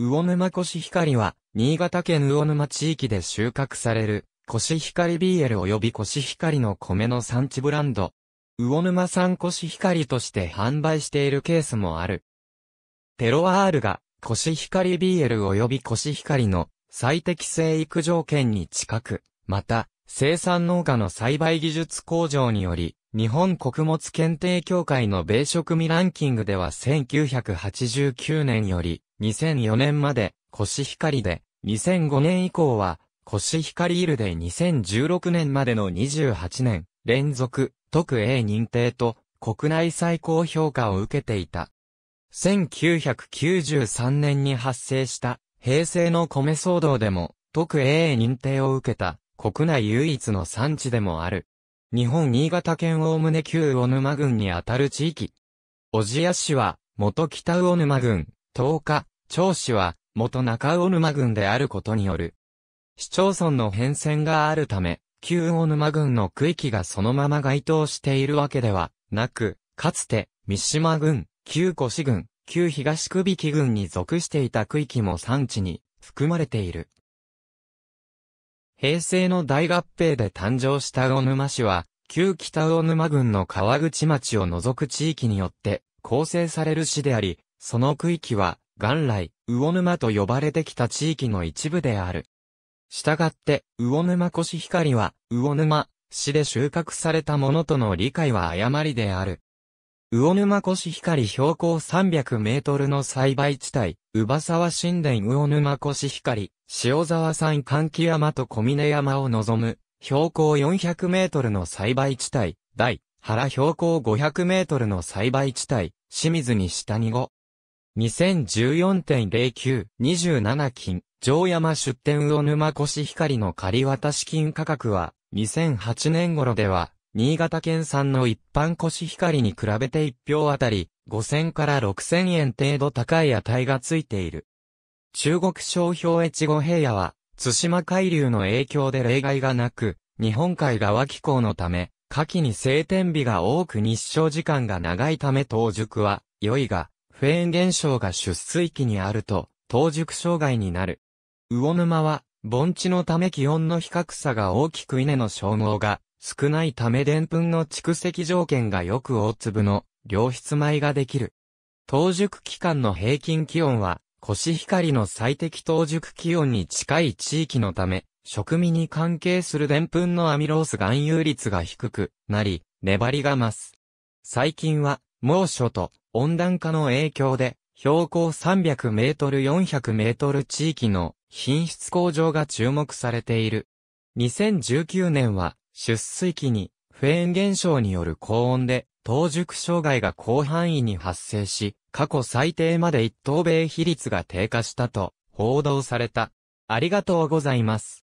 魚沼コシヒカリは、新潟県魚沼地域で収穫される、コシヒカリビ b ル及びコシヒカリの米の産地ブランド。魚沼産コシヒカリとして販売しているケースもある。テロワールが、コシヒカリビ b ル及びコシヒカリの最適生育条件に近く、また、生産農家の栽培技術向上により、日本穀物検定協会の米食味ランキングでは1989年より、2004年まで、コシヒカリで、2005年以降は、コシヒカリールで2016年までの28年、連続、特 A 認定と、国内最高評価を受けていた。1993年に発生した平成の米騒動でも特 A 認定を受けた国内唯一の産地でもある。日本新潟県大胸旧魚沼郡にあたる地域。小千谷市は元北魚沼郡、10日、長子は、元中尾沼郡であることによる。市町村の変遷があるため、旧尾沼郡の区域がそのまま該当しているわけではなく、かつて、三島郡、旧越郡、旧東久引郡に属していた区域も産地に含まれている。平成の大合併で誕生した魚沼市は、旧北魚沼郡の川口町を除く地域によって構成される市であり、その区域は、元来、魚沼と呼ばれてきた地域の一部である。したがって、魚沼コシヒカリは、魚沼、市で収穫されたものとの理解は誤りである。魚沼コシヒカリ標高300メートルの栽培地帯、宇馬沢神殿魚沼コシヒカリ、塩沢山寒気山と小峰山を望む、標高400メートルの栽培地帯、大、原標高500メートルの栽培地帯、清水に下に5、2014.09、27金、城山出店魚沼コシヒカリの仮渡し金価格は、2008年頃では、新潟県産の一般コシヒカリに比べて1票あたり、5000から6000円程度高い値がついている。中国商標越後平野は、津島海流の影響で例外がなく、日本海側気候のため、夏季に晴天日が多く日照時間が長いため当熟は、良いが、フェーン現象が出水期にあると、当熟障害になる。魚沼は、盆地のため気温の比較差が大きく稲の消耗が少ないため澱粉の蓄積条件がよく大粒の良質米ができる。当熟期間の平均気温は、コシヒカリの最適当熟気温に近い地域のため、食味に関係する澱粉のアミロース含有率が低くなり、粘りが増す。最近は、猛暑と温暖化の影響で、標高300メートル400メートル地域の品質向上が注目されている。2019年は、出水期にフェーン現象による高温で、当熟障害が広範囲に発生し、過去最低まで一等米比率が低下したと報道された。ありがとうございます。